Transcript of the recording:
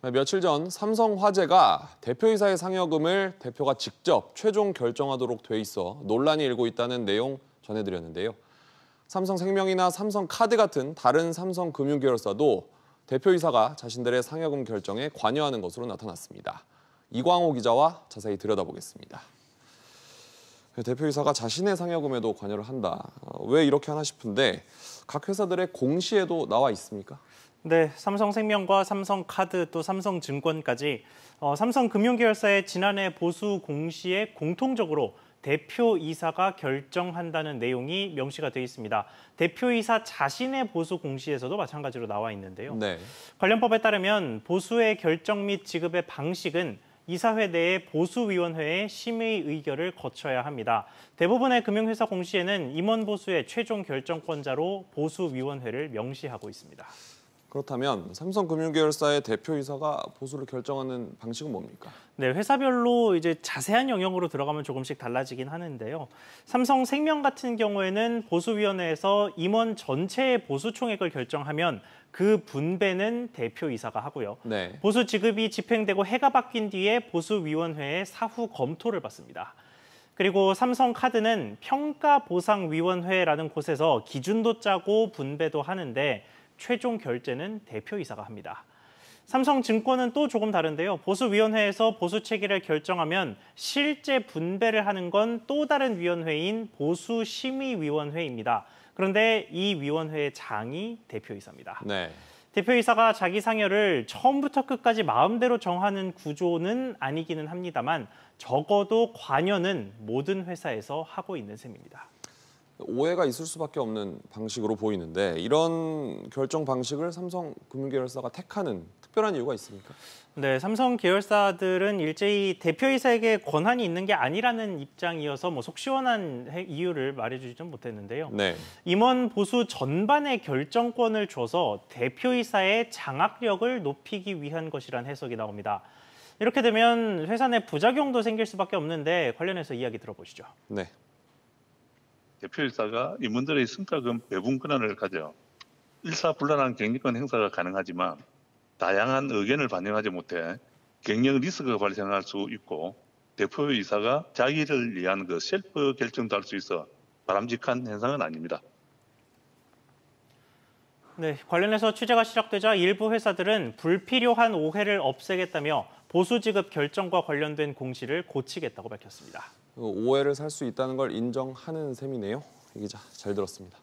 네, 며칠 전 삼성화재가 대표이사의 상여금을 대표가 직접 최종 결정하도록 돼 있어 논란이 일고 있다는 내용 전해드렸는데요. 삼성생명이나 삼성카드 같은 다른 삼성금융계열사도 대표이사가 자신들의 상여금 결정에 관여하는 것으로 나타났습니다. 이광호 기자와 자세히 들여다보겠습니다. 그 대표이사가 자신의 상여금에도 관여를 한다. 어, 왜 이렇게 하나 싶은데 각 회사들의 공시에도 나와 있습니까? 네, 삼성생명과 삼성카드 또 삼성증권까지 어, 삼성금융계열사의 지난해 보수 공시에 공통적으로 대표이사가 결정한다는 내용이 명시가 되어 있습니다. 대표이사 자신의 보수 공시에서도 마찬가지로 나와 있는데요. 네. 관련법에 따르면 보수의 결정 및 지급의 방식은 이사회 내에 보수위원회의 심의 의결을 거쳐야 합니다. 대부분의 금융회사 공시에는 임원 보수의 최종 결정권자로 보수위원회를 명시하고 있습니다. 그렇다면 삼성금융계열사의 대표이사가 보수를 결정하는 방식은 뭡니까? 네, 회사별로 이제 자세한 영역으로 들어가면 조금씩 달라지긴 하는데요. 삼성생명 같은 경우에는 보수위원회에서 임원 전체의 보수 총액을 결정하면 그 분배는 대표이사가 하고요. 네. 보수 지급이 집행되고 해가 바뀐 뒤에 보수위원회의 사후 검토를 받습니다. 그리고 삼성카드는 평가보상위원회라는 곳에서 기준도 짜고 분배도 하는데 최종 결재는 대표이사가 합니다. 삼성증권은 또 조금 다른데요. 보수위원회에서 보수 체계를 결정하면 실제 분배를 하는 건 또 다른 위원회인 보수심의위원회입니다. 그런데 이 위원회의 장이 대표이사입니다. 네. 대표이사가 자기 상여를 처음부터 끝까지 마음대로 정하는 구조는 아니기는 합니다만 적어도 관여는 모든 회사에서 하고 있는 셈입니다. 오해가 있을 수밖에 없는 방식으로 보이는데 이런 결정 방식을 삼성 금융계열사가 택하는 특별한 이유가 있습니까? 네, 삼성 계열사들은 일제히 대표이사에게 권한이 있는 게 아니라는 입장이어서 뭐속 시원한 이유를 말해주지는 못했는데요. 네. 임원 보수 전반의 결정권을 줘서 대표이사의 장악력을 높이기 위한 것이란 해석이 나옵니다. 이렇게 되면 회사 내 부작용도 생길 수밖에 없는데 관련해서 이야기 들어보시죠. 네. 대표 이사가 임원들의 성과금 배분 권한을 가져 일사불란한 경리권 행사가 가능하지만 다양한 의견을 반영하지 못해 격력 리스크가 발생할 수 있고 대표 이사가 자기를 위한 그 셀프 결정도 할 수 있어 바람직한 현상은 아닙니다. 네, 관련해서 취재가 시작되자 일부 회사들은 불필요한 오해를 없애겠다며 보수 지급 결정과 관련된 공시를 고치겠다고 밝혔습니다. 그 오해를 살 수 있다는 걸 인정하는 셈이네요. 이 기자 잘 들었습니다.